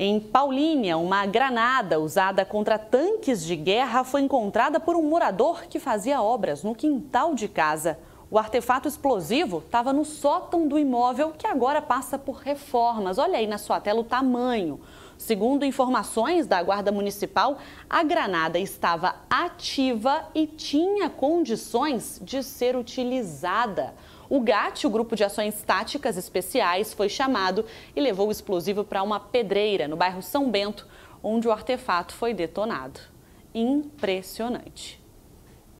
Em Paulínia, uma granada usada contra tanques de guerra foi encontrada por um morador que fazia obras no quintal de casa. O artefato explosivo estava no sótão do imóvel, que agora passa por reformas. Olha aí na sua tela o tamanho. Segundo informações da Guarda Municipal, a granada estava ativa e tinha condições de ser utilizada. O GAT, o Grupo de Ações Táticas Especiais, foi chamado e levou o explosivo para uma pedreira no bairro São Bento, onde o artefato foi detonado. Impressionante.